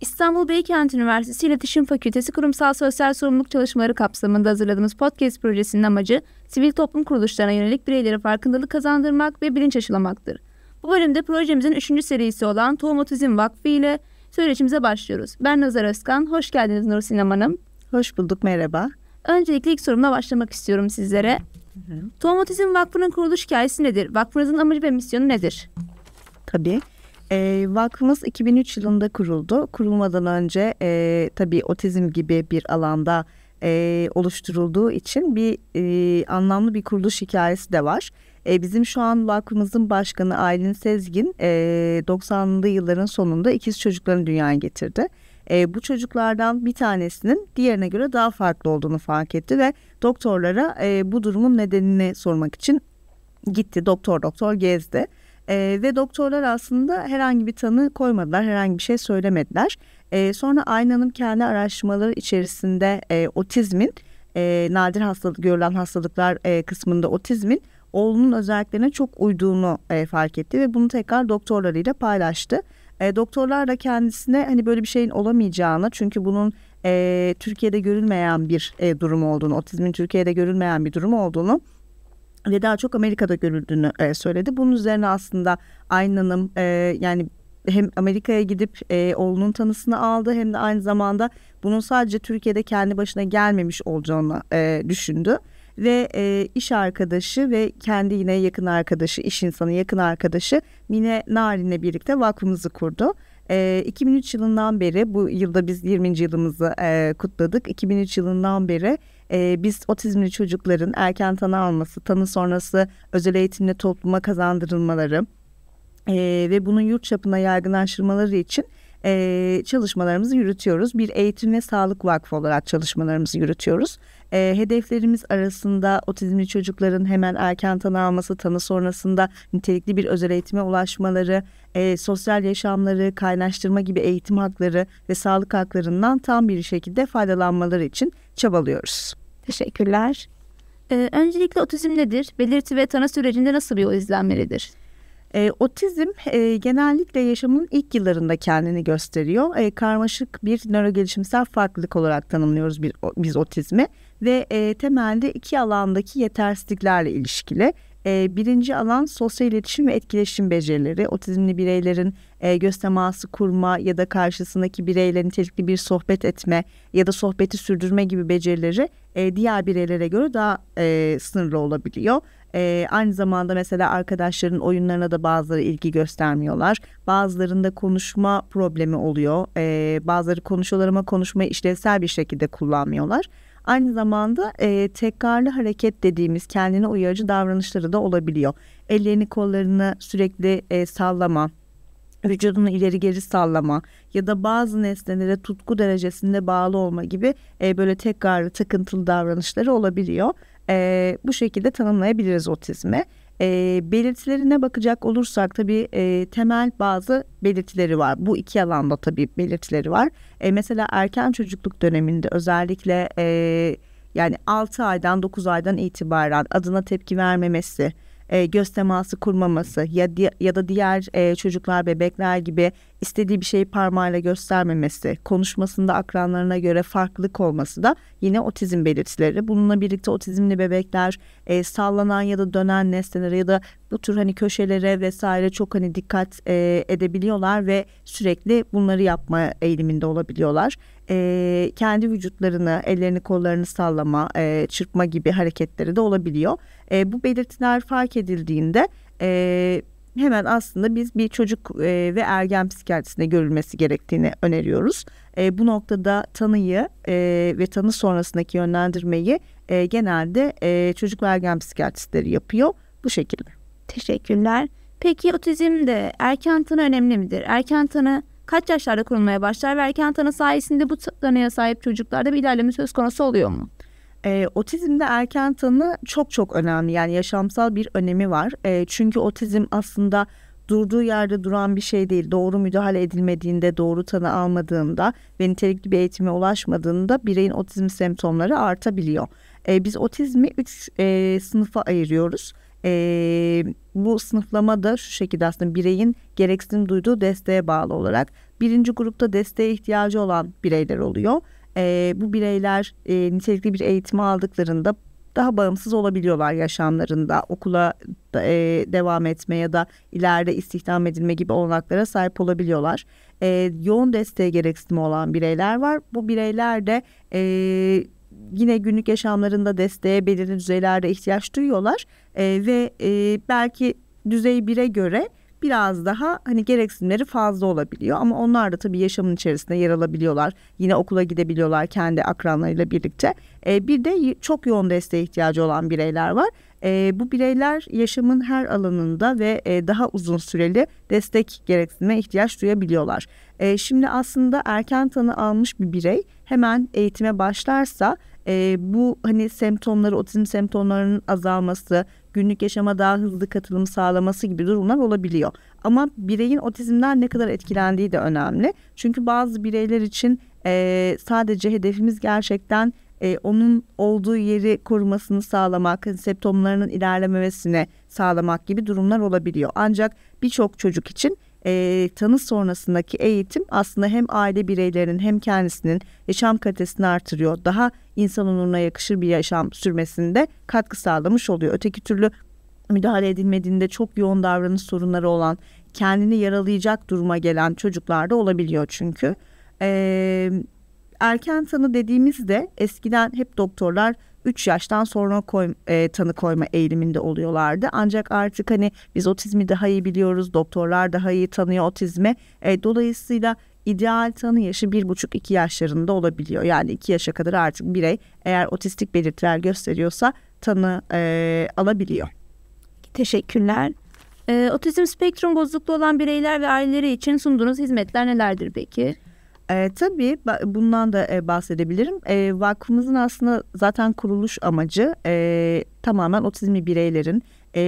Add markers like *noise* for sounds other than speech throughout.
İstanbul Beykent Üniversitesi İletişim Fakültesi Kurumsal Sosyal Sorumluluk Çalışmaları kapsamında hazırladığımız podcast projesinin amacı sivil toplum kuruluşlarına yönelik bireylere farkındalık kazandırmak ve bilinç aşılamaktır. Bu bölümde projemizin 3. serisi olan Tohum Otizm Vakfı ile söyleşimize başlıyoruz. Ben Nazar Özkan, hoş geldiniz Nur Sinem Hanım. Hoş bulduk, merhaba. Öncelikle ilk sorumla başlamak istiyorum sizlere. Hı Tohum Otizm Vakfı'nın kuruluş hikayesi nedir? Vakfınızın amacı ve misyonu nedir? Tabii. E, vakfımız 2003 yılında kuruldu. Kurulmadan önce e, tabii otizm gibi bir alanda e, oluşturulduğu için bir e, anlamlı bir kuruluş hikayesi de var. E, bizim şu an vakfımızın başkanı Aylin Sezgin e, 90'lı yılların sonunda ikiz çocuklarını dünyaya getirdi. E, bu çocuklardan bir tanesinin diğerine göre daha farklı olduğunu fark etti ve doktorlara e, bu durumun nedenini sormak için gitti. Doktor doktor gezdi e, ve doktorlar aslında herhangi bir tanı koymadılar, herhangi bir şey söylemediler. E, sonra aynanın kendi araştırmaları içerisinde e, otizmin, e, nadir hastalık görülen hastalıklar e, kısmında otizmin oğlunun özelliklerine çok uyduğunu e, fark etti ve bunu tekrar doktorlarıyla paylaştı. E, doktorlar da kendisine hani böyle bir şeyin olamayacağını çünkü bunun e, Türkiye'de görülmeyen bir e, durum olduğunu, otizmin Türkiye'de görülmeyen bir durum olduğunu ve daha çok Amerika'da görüldüğünü e, söyledi. Bunun üzerine aslında aynı Hanım e, yani hem Amerika'ya gidip e, oğlunun tanısını aldı hem de aynı zamanda bunun sadece Türkiye'de kendi başına gelmemiş olacağını e, düşündü. Ve e, iş arkadaşı ve kendi yine yakın arkadaşı, iş insanı yakın arkadaşı Mine Narin'le birlikte vakfımızı kurdu. E, 2003 yılından beri bu yılda biz 20. yılımızı e, kutladık. 2003 yılından beri e, biz otizmli çocukların erken tanı alması, tanı sonrası özel eğitimle topluma kazandırılmaları e, ve bunun yurt çapına yaygınlaştırmaları için e, çalışmalarımızı yürütüyoruz. Bir eğitim ve sağlık vakfı olarak çalışmalarımızı yürütüyoruz. E, hedeflerimiz arasında otizmli çocukların hemen erken tanı alması, tanı sonrasında nitelikli bir özel eğitime ulaşmaları, e, sosyal yaşamları, kaynaştırma gibi eğitim hakları ve sağlık haklarından tam bir şekilde faydalanmaları için çabalıyoruz. Teşekkürler. Ee, öncelikle otizm nedir? Belirti ve tanı sürecinde nasıl bir yol izlenmelidir? E, otizm e, genellikle yaşamın ilk yıllarında kendini gösteriyor. E, karmaşık bir nöro gelişimsel farklılık olarak tanımlıyoruz bir, biz otizmi ve e, temelde iki alandaki yetersizliklerle ilişkili. E, birinci alan sosyal iletişim ve etkileşim becerileri. Otizmli bireylerin e, göz teması kurma ya da karşısındaki bireyle nitelikli bir sohbet etme ya da sohbeti sürdürme gibi becerileri e, diğer bireylere göre daha e, sınırlı olabiliyor. E, aynı zamanda mesela arkadaşların oyunlarına da bazıları ilgi göstermiyorlar. Bazılarında konuşma problemi oluyor. E, bazıları konuşuyorlar ama konuşmayı işlevsel bir şekilde kullanmıyorlar. Aynı zamanda e, tekrarlı hareket dediğimiz kendine uyarıcı davranışları da olabiliyor. Ellerini kollarını sürekli e, sallama, vücudunu ileri geri sallama ya da bazı nesnelere tutku derecesinde bağlı olma gibi e, böyle tekrarlı takıntılı davranışları olabiliyor. E, bu şekilde tanımlayabiliriz otizmi. E, belirtilerine bakacak olursak tabii e, temel bazı belirtileri var. Bu iki alanda tabii belirtileri var. E, mesela erken çocukluk döneminde özellikle e, yani 6 aydan 9 aydan itibaren adına tepki vermemesi, e, göz teması kurmaması ya di- ya da diğer e, çocuklar bebekler gibi istediği bir şeyi parmağıyla göstermemesi, konuşmasında akranlarına göre farklılık olması da yine otizm belirtileri. Bununla birlikte otizmli bebekler e, sallanan ya da dönen nesnelere ya da bu tür hani köşelere vesaire çok hani dikkat e, edebiliyorlar ve sürekli bunları yapma eğiliminde olabiliyorlar e, kendi vücutlarını, ellerini kollarını sallama, e, çırpma gibi hareketleri de olabiliyor. E, bu belirtiler fark edildiğinde e, hemen aslında biz bir çocuk e, ve ergen psikiyatrisine görülmesi gerektiğini öneriyoruz. E, bu noktada tanıyı e, ve tanı sonrasındaki yönlendirmeyi e, genelde e, çocuk ve ergen psikiyatristleri yapıyor bu şekilde. Teşekkürler. Peki otizmde erken tanı önemli midir? Erken tanı kaç yaşlarda kurulmaya başlar ve erken tanı sayesinde bu tanıya sahip çocuklarda bir ilerleme söz konusu oluyor mu? E, otizmde erken tanı çok çok önemli yani yaşamsal bir önemi var. E, çünkü otizm aslında durduğu yerde duran bir şey değil. Doğru müdahale edilmediğinde, doğru tanı almadığında ve nitelikli bir eğitime ulaşmadığında bireyin otizm semptomları artabiliyor. E, biz otizmi üç e, sınıfa ayırıyoruz. E, bu sınıflama da şu şekilde aslında bireyin gereksinim duyduğu desteğe bağlı olarak birinci grupta desteğe ihtiyacı olan bireyler oluyor. E, bu bireyler e, nitelikli bir eğitimi aldıklarında daha bağımsız olabiliyorlar yaşamlarında. Okula e, devam etme ya da ileride istihdam edilme gibi olanaklara sahip olabiliyorlar. E, yoğun desteğe gereksinimi olan bireyler var. Bu bireyler de e, yine günlük yaşamlarında desteğe belirli düzeylerde ihtiyaç duyuyorlar e, ve e, belki düzey 1'e göre biraz daha hani gereksinimleri fazla olabiliyor ama onlar da tabii yaşamın içerisinde yer alabiliyorlar. Yine okula gidebiliyorlar kendi akranlarıyla birlikte. E, bir de çok yoğun desteğe ihtiyacı olan bireyler var. E, bu bireyler yaşamın her alanında ve e, daha uzun süreli destek gereksinime ihtiyaç duyabiliyorlar. E, şimdi aslında erken tanı almış bir birey hemen eğitime başlarsa e, bu hani semptomları, otizm semptomlarının azalması, günlük yaşama daha hızlı katılım sağlaması gibi durumlar olabiliyor. Ama bireyin otizmden ne kadar etkilendiği de önemli. Çünkü bazı bireyler için e, sadece hedefimiz gerçekten e, onun olduğu yeri korumasını sağlamak, hani, septomlarının ilerlememesini sağlamak gibi durumlar olabiliyor. Ancak birçok çocuk için e, tanı sonrasındaki eğitim aslında hem aile bireylerinin hem kendisinin yaşam kalitesini artırıyor. Daha insan onuruna yakışır bir yaşam sürmesinde katkı sağlamış oluyor. Öteki türlü müdahale edilmediğinde çok yoğun davranış sorunları olan, kendini yaralayacak duruma gelen çocuklar da olabiliyor çünkü. E, erken tanı dediğimizde eskiden hep doktorlar 3 yaştan sonra koy, e, tanı koyma eğiliminde oluyorlardı. Ancak artık hani biz otizmi daha iyi biliyoruz, doktorlar daha iyi tanıyor otizmi. E, dolayısıyla ideal tanı yaşı 1,5-2 yaşlarında olabiliyor. Yani 2 yaşa kadar artık birey eğer otistik belirtiler gösteriyorsa tanı e, alabiliyor. Teşekkürler. E, otizm spektrum bozukluğu olan bireyler ve aileleri için sunduğunuz hizmetler nelerdir peki? E, tabii bundan da e, bahsedebilirim. E, vakfımızın aslında zaten kuruluş amacı e, tamamen otizmli bireylerin e,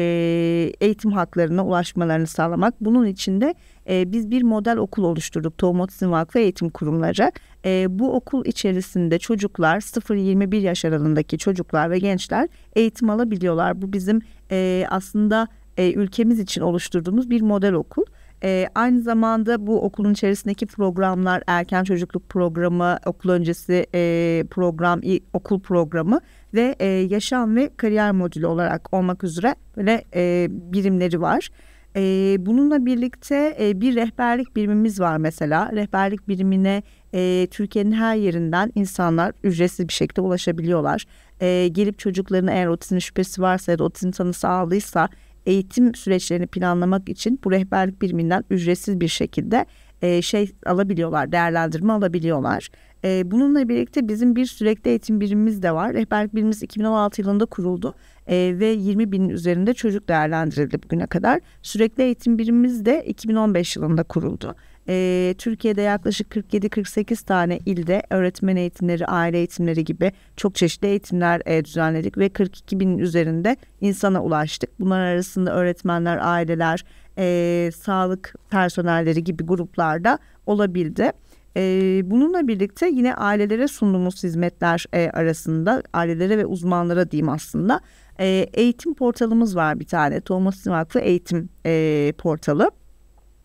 eğitim haklarına ulaşmalarını sağlamak. Bunun için de e, biz bir model okul oluşturduk Tohum Otizm Vakfı Eğitim Kurumları. E, bu okul içerisinde çocuklar 0-21 yaş aralığındaki çocuklar ve gençler eğitim alabiliyorlar. Bu bizim e, aslında e, ülkemiz için oluşturduğumuz bir model okul. E, aynı zamanda bu okulun içerisindeki programlar, erken çocukluk programı, okul öncesi e, program, okul programı ve e, yaşam ve kariyer modülü olarak olmak üzere böyle e, birimleri var. E, bununla birlikte e, bir rehberlik birimimiz var mesela. Rehberlik birimine e, Türkiye'nin her yerinden insanlar ücretsiz bir şekilde ulaşabiliyorlar. E, gelip çocuklarına eğer otizm şüphesi varsa ya da otizm tanısı aldıysa eğitim süreçlerini planlamak için bu rehberlik biriminden ücretsiz bir şekilde e, şey alabiliyorlar, değerlendirme alabiliyorlar. E, bununla birlikte bizim bir sürekli eğitim birimimiz de var. Rehberlik birimimiz 2016 yılında kuruldu e, ve 20 binin üzerinde çocuk değerlendirildi bugüne kadar. Sürekli eğitim birimimiz de 2015 yılında kuruldu e, Türkiye'de yaklaşık 47-48 tane ilde öğretmen eğitimleri, aile eğitimleri gibi çok çeşitli eğitimler e, düzenledik ve 42 binin üzerinde insana ulaştık. Bunlar arasında öğretmenler, aileler, e, sağlık personelleri gibi gruplarda olabildi. E, bununla birlikte yine ailelere sunduğumuz hizmetler e, arasında ailelere ve uzmanlara diyeyim aslında e, eğitim portalımız var bir tane Thomas Vakfı eğitim e, portalı.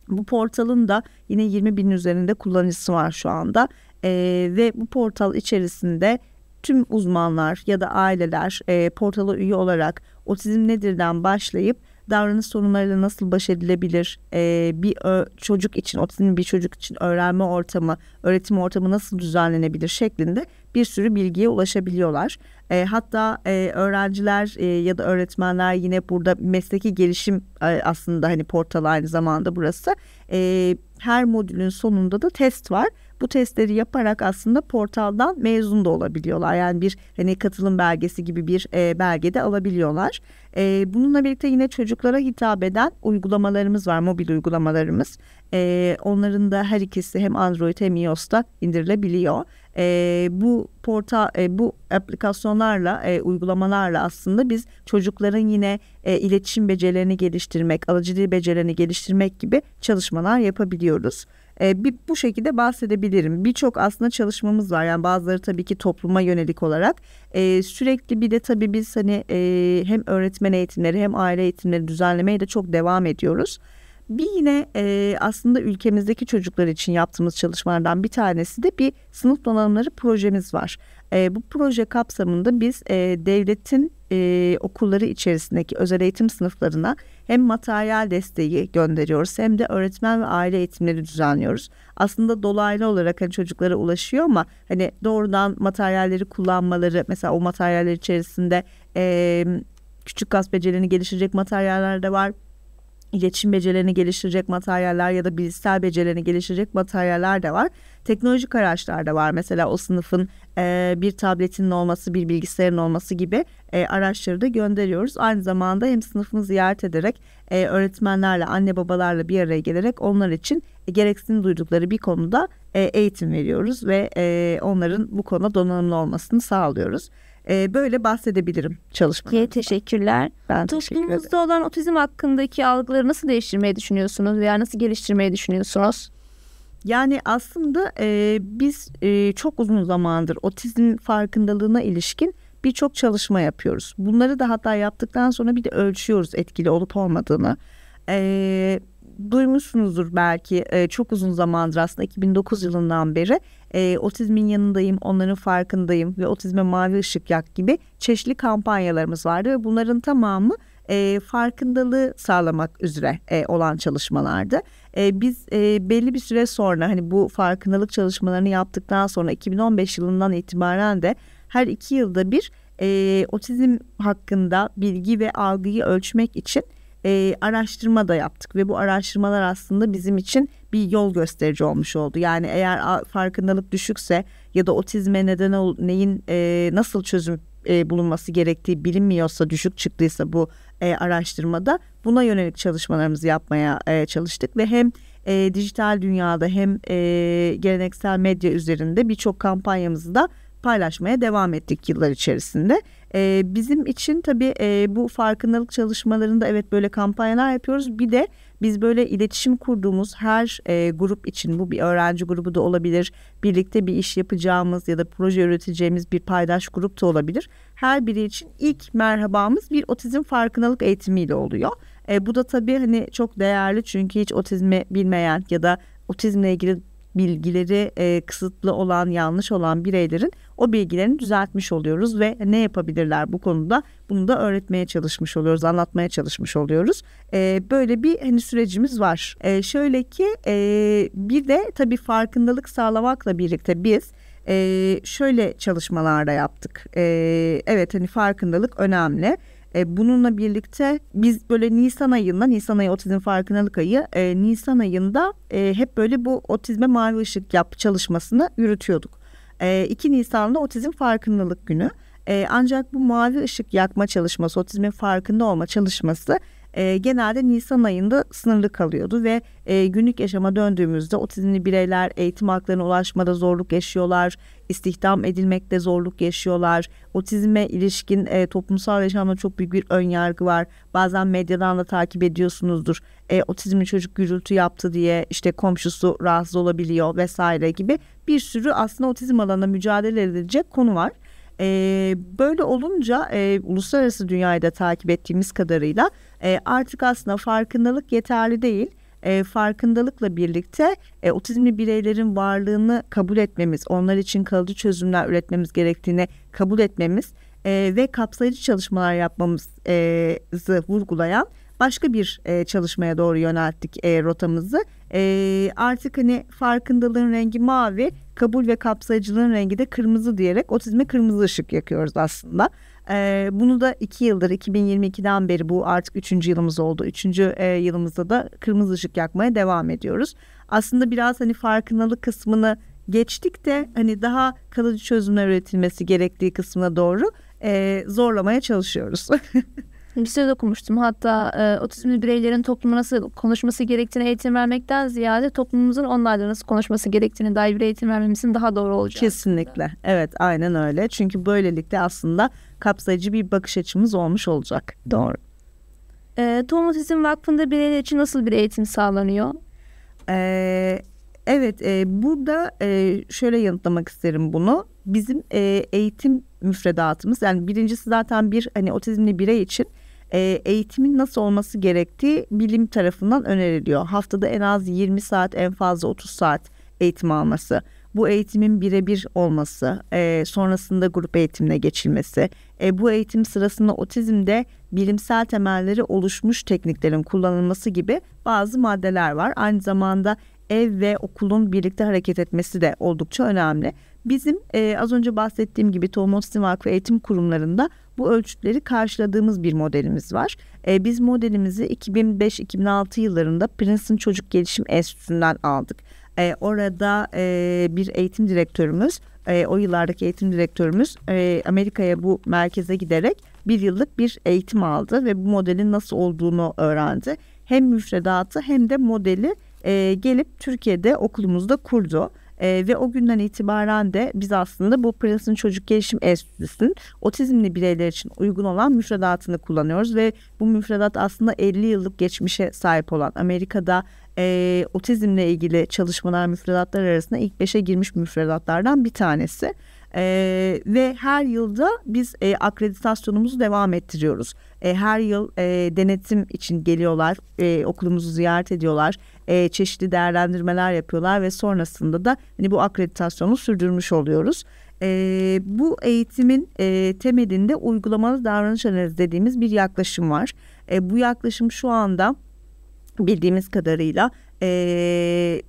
Bu portalın da yine 20 bin üzerinde kullanıcısı var şu anda e, ve bu portal içerisinde tüm uzmanlar ya da aileler e, portala üye olarak otizm nedirden başlayıp davranış sorunlarıyla nasıl baş edilebilir? E, bir ö, çocuk için, otizmli bir çocuk için öğrenme ortamı, öğretim ortamı nasıl düzenlenebilir şeklinde bir sürü bilgiye ulaşabiliyorlar. E, hatta e, öğrenciler e, ya da öğretmenler yine burada mesleki gelişim e, aslında hani portal aynı zamanda burası. E, her modülün sonunda da test var bu testleri yaparak aslında portaldan mezun da olabiliyorlar. Yani bir hani katılım belgesi gibi bir e, belge de alabiliyorlar. E, bununla birlikte yine çocuklara hitap eden uygulamalarımız var, mobil uygulamalarımız. E, onların da her ikisi hem Android hem iOS'ta indirilebiliyor. E, bu portal, e, bu aplikasyonlarla, e, uygulamalarla aslında biz çocukların yine e, iletişim becerilerini geliştirmek, alıcı dil becerilerini geliştirmek gibi çalışmalar yapabiliyoruz. E, bir, bu şekilde bahsedebilirim. Birçok aslında çalışmamız var. Yani bazıları tabii ki topluma yönelik olarak. E, sürekli bir de tabii biz hani e, hem öğretmen eğitimleri hem aile eğitimleri düzenlemeye de çok devam ediyoruz. Bir yine e, aslında ülkemizdeki çocuklar için yaptığımız çalışmalardan bir tanesi de bir sınıf donanımları projemiz var. E, bu proje kapsamında biz e, devletin e, okulları içerisindeki özel eğitim sınıflarına hem materyal desteği gönderiyoruz hem de öğretmen ve aile eğitimleri düzenliyoruz. Aslında dolaylı olarak hani çocuklara ulaşıyor ama hani doğrudan materyalleri kullanmaları mesela o materyaller içerisinde e, küçük kas becerilerini geliştirecek materyaller de var iletişim becerilerini geliştirecek materyaller ya da bilgisayar becerilerini geliştirecek materyaller de var. Teknolojik araçlar da var. Mesela o sınıfın e, bir tabletinin olması, bir bilgisayarın olması gibi e, araçları da gönderiyoruz. Aynı zamanda hem sınıfını ziyaret ederek e, öğretmenlerle, anne babalarla bir araya gelerek onlar için e, gereksinim duydukları bir konuda e, eğitim veriyoruz ve e, onların bu konuda donanımlı olmasını sağlıyoruz. E, böyle bahsedebilirim çalışmalarımızdan. Evet, teşekkürler. Ben Taşkınınızda teşekkür olan otizm hakkındaki algıları nasıl değiştirmeyi düşünüyorsunuz veya nasıl geliştirmeyi düşünüyorsunuz? Yani aslında e, biz e, çok uzun zamandır otizm farkındalığına ilişkin birçok çalışma yapıyoruz. Bunları da hatta yaptıktan sonra bir de ölçüyoruz etkili olup olmadığını. Eee duymuşsunuzdur belki e, çok uzun zamandır aslında 2009 yılından beri e, otizmin yanındayım, onların farkındayım ve otizme mavi ışık yak gibi çeşitli kampanyalarımız vardı ve bunların tamamı e, farkındalığı sağlamak üzere e, olan çalışmalardı. E, biz e, belli bir süre sonra hani bu farkındalık çalışmalarını yaptıktan sonra 2015 yılından itibaren de her iki yılda bir e, otizm hakkında bilgi ve algıyı ölçmek için e, araştırma da yaptık ve bu araştırmalar aslında bizim için bir yol gösterici olmuş oldu. Yani eğer farkındalık düşükse ya da otizme neden ol, neyin e, nasıl çözüm e, bulunması gerektiği bilinmiyorsa düşük çıktıysa bu e, araştırmada buna yönelik çalışmalarımızı yapmaya e, çalıştık ve hem e, dijital dünyada hem e, geleneksel medya üzerinde birçok kampanyamızı da paylaşmaya devam ettik yıllar içerisinde. E, bizim için tabii e, bu farkındalık çalışmalarında evet böyle kampanyalar yapıyoruz. Bir de biz böyle iletişim kurduğumuz her e, grup için bu bir öğrenci grubu da olabilir. Birlikte bir iş yapacağımız ya da proje üreteceğimiz bir paydaş grup da olabilir. Her biri için ilk merhabamız bir otizm farkındalık eğitimiyle oluyor. E, bu da tabii hani çok değerli çünkü hiç otizmi bilmeyen ya da otizmle ilgili bilgileri e, kısıtlı olan yanlış olan bireylerin o bilgilerini düzeltmiş oluyoruz ve ne yapabilirler bu konuda bunu da öğretmeye çalışmış oluyoruz anlatmaya çalışmış oluyoruz e, böyle bir hani sürecimiz var e, şöyle ki e, bir de tabii farkındalık sağlamakla birlikte biz e, şöyle çalışmalarda yaptık e, evet hani farkındalık önemli e, bununla birlikte biz böyle Nisan ayında, Nisan ayı otizm farkındalık ayı, e, Nisan ayında e, hep böyle bu otizme mavi ışık yap çalışmasını yürütüyorduk. E, 2 Nisan'da otizm farkındalık günü. E, ancak bu mavi ışık yakma çalışması, otizmin farkında olma çalışması e, genelde Nisan ayında sınırlı kalıyordu ve e, günlük yaşama döndüğümüzde otizmli bireyler eğitim haklarına ulaşmada zorluk yaşıyorlar, istihdam edilmekte zorluk yaşıyorlar. Otizme ilişkin e, toplumsal yaşamda çok büyük bir ön yargı var. Bazen medyadan da takip ediyorsunuzdur. E, otizmli çocuk gürültü yaptı diye işte komşusu rahatsız olabiliyor vesaire gibi bir sürü aslında otizm alanına mücadele edilecek konu var. E, böyle olunca e, uluslararası dünyayı da takip ettiğimiz kadarıyla e, artık aslında farkındalık yeterli değil e, farkındalıkla birlikte e, otizmli bireylerin varlığını kabul etmemiz, onlar için kalıcı çözümler üretmemiz gerektiğini kabul etmemiz e, ve kapsayıcı çalışmalar yapmamızı vurgulayan başka bir e, çalışmaya doğru yönelttik e, rotamızı. E, artık hani farkındalığın rengi mavi, kabul ve kapsayıcılığın rengi de kırmızı diyerek otizme kırmızı ışık yakıyoruz aslında. E, bunu da iki yıldır 2022'den beri bu artık üçüncü yılımız oldu. Üçüncü e, yılımızda da kırmızı ışık yakmaya devam ediyoruz. Aslında biraz hani farkındalık kısmını geçtik de hani daha kalıcı çözümler üretilmesi gerektiği kısmına doğru e, zorlamaya çalışıyoruz. *laughs* lisede okumuştum. Hatta e, otizmli bireylerin topluma nasıl konuşması gerektiğini eğitim vermekten ziyade toplumumuzun onlarla nasıl konuşması gerektiğini dair bir eğitim vermemizin daha doğru olacağı. Kesinlikle. Aslında. Evet aynen öyle. Çünkü böylelikle aslında kapsayıcı bir bakış açımız olmuş olacak. Doğru. E, Tohum Otizm Vakfı'nda bireyler için nasıl bir eğitim sağlanıyor? Eee Evet, e, burada e, şöyle yanıtlamak isterim bunu. Bizim e, eğitim müfredatımız yani birincisi zaten bir hani otizmli birey için e, eğitimin nasıl olması gerektiği bilim tarafından öneriliyor. Haftada en az 20 saat en fazla 30 saat eğitim alması. Bu eğitimin birebir olması, e, sonrasında grup eğitimine geçilmesi, e, bu eğitim sırasında otizmde bilimsel temelleri oluşmuş tekniklerin kullanılması gibi bazı maddeler var. Aynı zamanda ev ve okulun birlikte hareket etmesi de oldukça önemli. Bizim e, az önce bahsettiğim gibi Tohum Otizm Vakfı eğitim kurumlarında bu ölçütleri karşıladığımız bir modelimiz var. E, biz modelimizi 2005-2006 yıllarında Princeton Çocuk Gelişim Enstitüsü'nden aldık. E, orada e, bir eğitim direktörümüz, e, o yıllardaki eğitim direktörümüz e, Amerika'ya bu merkeze giderek bir yıllık bir eğitim aldı ve bu modelin nasıl olduğunu öğrendi. Hem müfredatı hem de modeli e, gelip Türkiye'de okulumuzda kurdu. E, ve o günden itibaren de biz aslında bu Princeton Çocuk Gelişim Enstitüsü'nün otizmli bireyler için uygun olan müfredatını kullanıyoruz ve bu müfredat aslında 50 yıllık geçmişe sahip olan Amerika'da e, otizmle ilgili çalışmalar müfredatlar arasında ilk beşe girmiş müfredatlardan bir tanesi. Ee, ve her yılda biz e, akreditasyonumuzu devam ettiriyoruz. E, her yıl e, denetim için geliyorlar, e, okulumuzu ziyaret ediyorlar e, çeşitli değerlendirmeler yapıyorlar ve sonrasında da hani bu akreditasyonu sürdürmüş oluyoruz. E, bu eğitimin e, temelinde uygulamalı davranış analizi dediğimiz bir yaklaşım var. E, bu yaklaşım şu anda bildiğimiz kadarıyla e,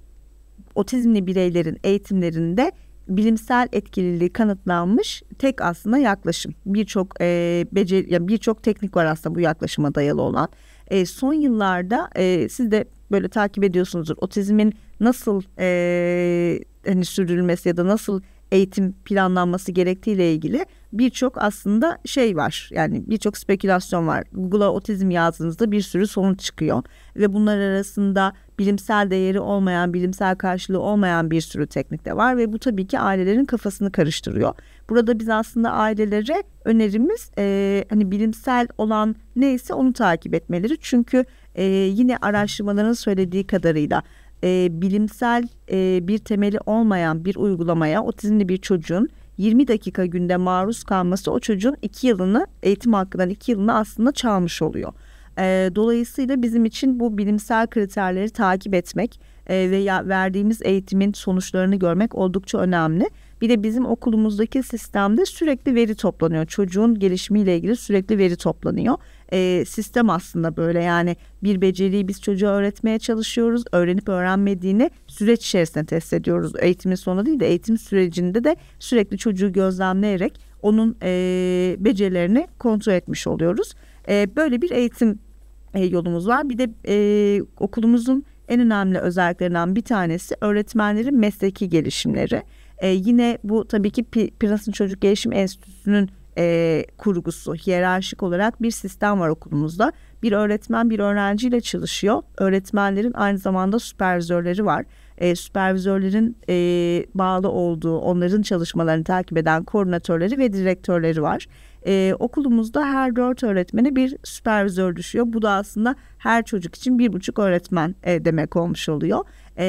otizmli bireylerin eğitimlerinde bilimsel etkililiği kanıtlanmış tek aslında yaklaşım. Birçok e, beceri, yani birçok teknik var aslında bu yaklaşıma dayalı olan. E, son yıllarda e, siz de böyle takip ediyorsunuzdur. Otizmin nasıl e, hani sürülmesi ya da nasıl eğitim planlanması gerektiğiyle ilgili birçok aslında şey var. Yani birçok spekülasyon var. Google'a otizm yazdığınızda bir sürü sonuç çıkıyor ve bunlar arasında bilimsel değeri olmayan, bilimsel karşılığı olmayan bir sürü teknik de var ve bu tabii ki ailelerin kafasını karıştırıyor. Burada biz aslında ailelere önerimiz e, hani bilimsel olan neyse onu takip etmeleri. Çünkü e, yine araştırmaların söylediği kadarıyla e, bilimsel e, bir temeli olmayan bir uygulamaya otizmli bir çocuğun 20 dakika günde maruz kalması o çocuğun 2 yılını eğitim hakkından 2 yılını aslında çalmış oluyor. E, dolayısıyla bizim için bu bilimsel kriterleri takip etmek e, veya verdiğimiz eğitimin sonuçlarını görmek oldukça önemli. Bir de bizim okulumuzdaki sistemde sürekli veri toplanıyor. Çocuğun gelişimiyle ilgili sürekli veri toplanıyor e, sistem aslında böyle yani bir beceriyi biz çocuğa öğretmeye çalışıyoruz. Öğrenip öğrenmediğini süreç içerisinde test ediyoruz. Eğitimin sonunda değil de eğitim sürecinde de sürekli çocuğu gözlemleyerek onun e, becerilerini kontrol etmiş oluyoruz. E, böyle bir eğitim e, yolumuz var. Bir de e, okulumuzun en önemli özelliklerinden bir tanesi öğretmenlerin mesleki gelişimleri. E, yine bu tabii ki P- Çocuk Gelişim Enstitüsü'nün e, kurgusu, hiyerarşik olarak bir sistem var okulumuzda. Bir öğretmen bir öğrenciyle çalışıyor. Öğretmenlerin aynı zamanda süpervizörleri var. E, süpervizörlerin e, bağlı olduğu, onların çalışmalarını takip eden koordinatörleri ve direktörleri var e, okulumuzda her dört öğretmene bir süpervizör düşüyor. Bu da aslında her çocuk için bir buçuk öğretmen e, demek olmuş oluyor. E,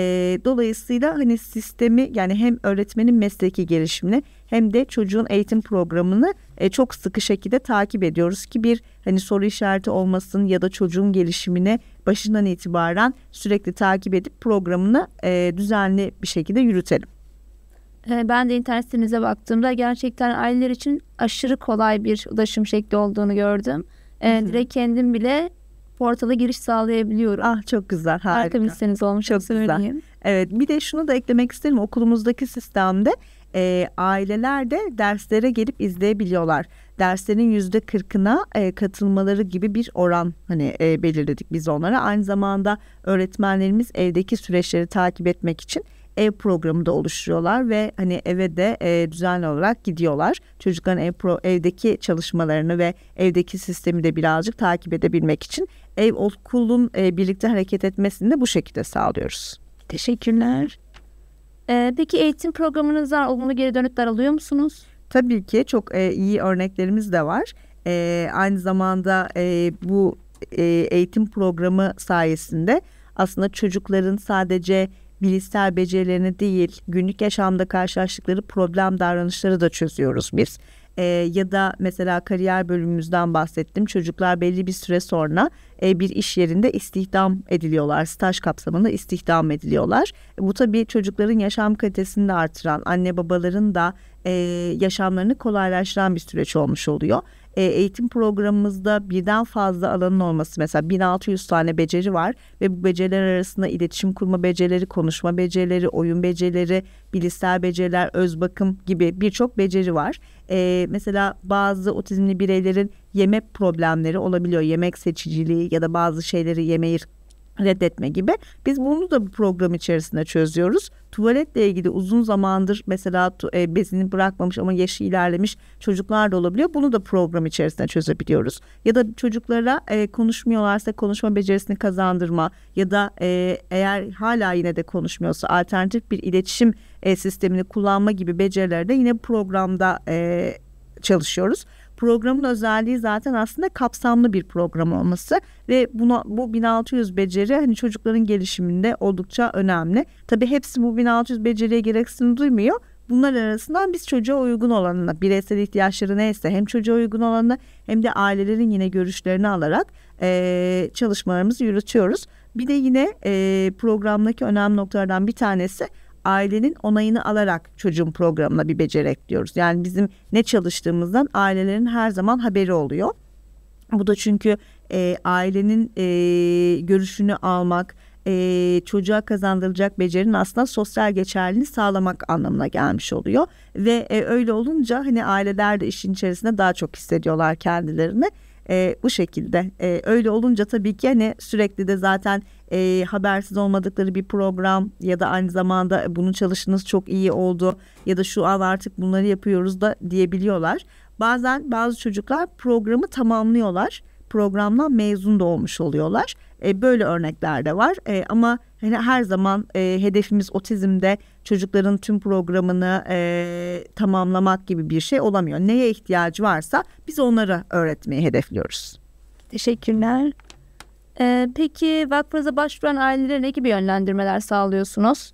dolayısıyla hani sistemi yani hem öğretmenin mesleki gelişimini hem de çocuğun eğitim programını e, çok sıkı şekilde takip ediyoruz ki bir hani soru işareti olmasın ya da çocuğun gelişimine başından itibaren sürekli takip edip programını e, düzenli bir şekilde yürütelim. Ee, ben de internet sitenize baktığımda gerçekten aileler için aşırı kolay bir ulaşım şekli olduğunu gördüm. Ee, direkt kendim bile portala giriş sağlayabiliyorum. Ah çok güzel harika. Harika bir siteniz olmuş. Çok söyleyeyim. güzel. Evet bir de şunu da eklemek isterim okulumuzdaki sistemde e, aileler de derslere gelip izleyebiliyorlar. Derslerin yüzde kırkına e, katılmaları gibi bir oran hani e, belirledik biz onlara. Aynı zamanda öğretmenlerimiz evdeki süreçleri takip etmek için ev programı da oluşturuyorlar ve hani eve de e, düzenli olarak gidiyorlar. Çocukların ev pro, evdeki çalışmalarını ve evdeki sistemi de birazcık takip edebilmek için ev okulun e, birlikte hareket etmesini de bu şekilde sağlıyoruz. Teşekkürler. Ee, peki eğitim programınızdan olumlu geri dönütler alıyor musunuz? Tabii ki çok e, iyi örneklerimiz de var. E, aynı zamanda e, bu e, eğitim programı sayesinde aslında çocukların sadece bilişsel becerilerini değil, günlük yaşamda karşılaştıkları problem davranışları da çözüyoruz biz. E, ya da mesela kariyer bölümümüzden bahsettim. Çocuklar belli bir süre sonra e, bir iş yerinde istihdam ediliyorlar. Staj kapsamında istihdam ediliyorlar. E, bu tabii çocukların yaşam kalitesini de artıran, anne babaların da e, yaşamlarını kolaylaştıran bir süreç olmuş oluyor e, eğitim programımızda birden fazla alanın olması mesela 1600 tane beceri var ve bu beceriler arasında iletişim kurma becerileri, konuşma becerileri, oyun becerileri, bilişsel beceriler, öz bakım gibi birçok beceri var. E, mesela bazı otizmli bireylerin yemek problemleri olabiliyor. Yemek seçiciliği ya da bazı şeyleri yemeyi reddetme gibi. Biz bunu da bu program içerisinde çözüyoruz. Tuvaletle ilgili uzun zamandır mesela e, bezini bırakmamış ama yaşı ilerlemiş çocuklar da olabiliyor. Bunu da program içerisinde çözebiliyoruz. Ya da çocuklara e, konuşmuyorlarsa konuşma becerisini kazandırma ya da e, eğer hala yine de konuşmuyorsa alternatif bir iletişim e, sistemini kullanma gibi becerilerde yine programda e, çalışıyoruz programın özelliği zaten aslında kapsamlı bir program olması ve buna bu 1600 beceri hani çocukların gelişiminde oldukça önemli. Tabi hepsi bu 1600 beceriye gereksinim duymuyor. Bunlar arasından biz çocuğa uygun olanını, bireysel ihtiyaçları neyse hem çocuğa uygun olanını hem de ailelerin yine görüşlerini alarak e, çalışmalarımızı yürütüyoruz. Bir de yine e, programdaki önemli noktalardan bir tanesi ailenin onayını alarak çocuğun programına bir becerek diyoruz. Yani bizim ne çalıştığımızdan ailelerin her zaman haberi oluyor. Bu da çünkü e, ailenin e, görüşünü almak, e, çocuğa kazandırılacak becerinin aslında sosyal geçerliliğini sağlamak anlamına gelmiş oluyor. Ve e, öyle olunca hani aileler de işin içerisinde daha çok hissediyorlar kendilerini e, bu şekilde. E, öyle olunca tabii ki hani sürekli de zaten e, habersiz olmadıkları bir program ya da aynı zamanda e, bunun çalışınız çok iyi oldu ya da şu an artık bunları yapıyoruz da diyebiliyorlar. Bazen bazı çocuklar programı tamamlıyorlar programdan mezun da olmuş oluyorlar. E, böyle örnekler de var e, ama Hani her zaman e, hedefimiz otizmde çocukların tüm programını e, tamamlamak gibi bir şey olamıyor. Neye ihtiyacı varsa biz onlara öğretmeyi hedefliyoruz. Teşekkürler. Ee, peki vakfınıza başvuran ailelere ne gibi yönlendirmeler sağlıyorsunuz?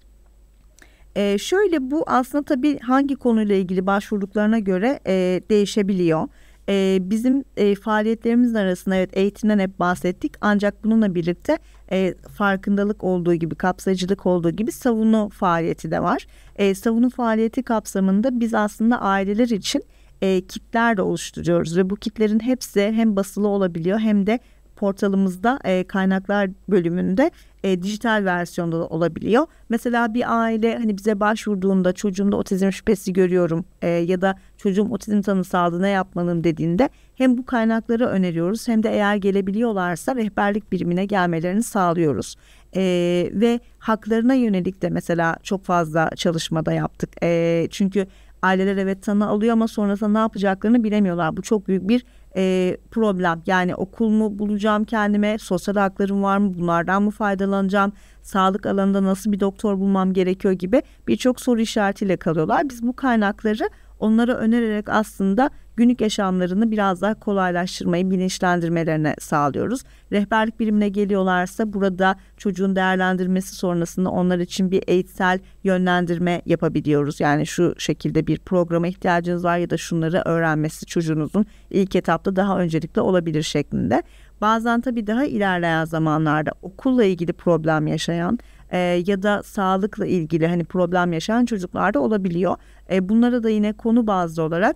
Ee, şöyle bu aslında tabii hangi konuyla ilgili başvurduklarına göre e, değişebiliyor e, bizim e, faaliyetlerimiz arasında evet eğitimden hep bahsettik ancak bununla birlikte e, farkındalık olduğu gibi kapsayıcılık olduğu gibi savunu faaliyeti de var. E, savunu faaliyeti kapsamında biz aslında aileler için e, kitler de oluşturuyoruz ve bu kitlerin hepsi hem basılı olabiliyor hem de portalımızda e, kaynaklar bölümünde e, dijital versiyonda da olabiliyor. Mesela bir aile hani bize başvurduğunda çocuğumda otizm şüphesi görüyorum e, ya da çocuğum otizm tanısaldı ne yapmalım dediğinde hem bu kaynakları öneriyoruz hem de eğer gelebiliyorlarsa rehberlik birimine gelmelerini sağlıyoruz. Ee, ve haklarına yönelik de mesela çok fazla çalışmada yaptık. Ee, çünkü aileler evet tanı alıyor ama sonrasında ne yapacaklarını bilemiyorlar. Bu çok büyük bir e, problem. Yani okul mu bulacağım kendime, sosyal haklarım var mı, bunlardan mı faydalanacağım, sağlık alanında nasıl bir doktor bulmam gerekiyor gibi birçok soru işaretiyle kalıyorlar. Biz bu kaynakları onlara önererek aslında günlük yaşamlarını biraz daha kolaylaştırmayı, bilinçlendirmelerine sağlıyoruz. Rehberlik birimine geliyorlarsa burada çocuğun değerlendirmesi sonrasında onlar için bir eğitsel yönlendirme yapabiliyoruz. Yani şu şekilde bir programa ihtiyacınız var ya da şunları öğrenmesi çocuğunuzun ilk etapta daha öncelikle olabilir şeklinde. Bazen tabii daha ilerleyen zamanlarda okulla ilgili problem yaşayan e, ya da sağlıkla ilgili hani problem yaşayan çocuklarda olabiliyor. E, bunlara da yine konu bazlı olarak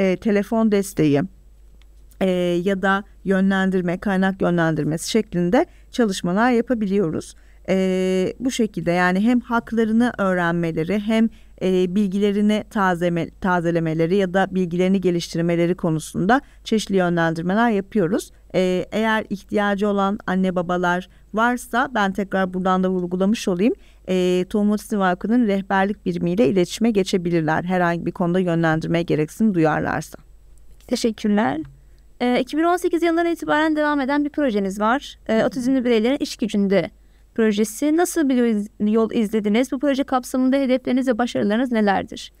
e, telefon desteği e, ya da yönlendirme, kaynak yönlendirmesi şeklinde çalışmalar yapabiliyoruz. E, bu şekilde yani hem haklarını öğrenmeleri hem e, bilgilerini tazeme, tazelemeleri ya da bilgilerini geliştirmeleri konusunda çeşitli yönlendirmeler yapıyoruz. E, eğer ihtiyacı olan anne babalar varsa ben tekrar buradan da vurgulamış olayım e, ee, Tohum Vakfı'nın rehberlik birimiyle iletişime geçebilirler. Herhangi bir konuda yönlendirmeye gereksin duyarlarsa. Teşekkürler. E, ee, 2018 yılından itibaren devam eden bir projeniz var. E, otizmli bireylerin iş gücünde projesi. Nasıl bir yol izlediniz? Bu proje kapsamında hedefleriniz ve başarılarınız nelerdir?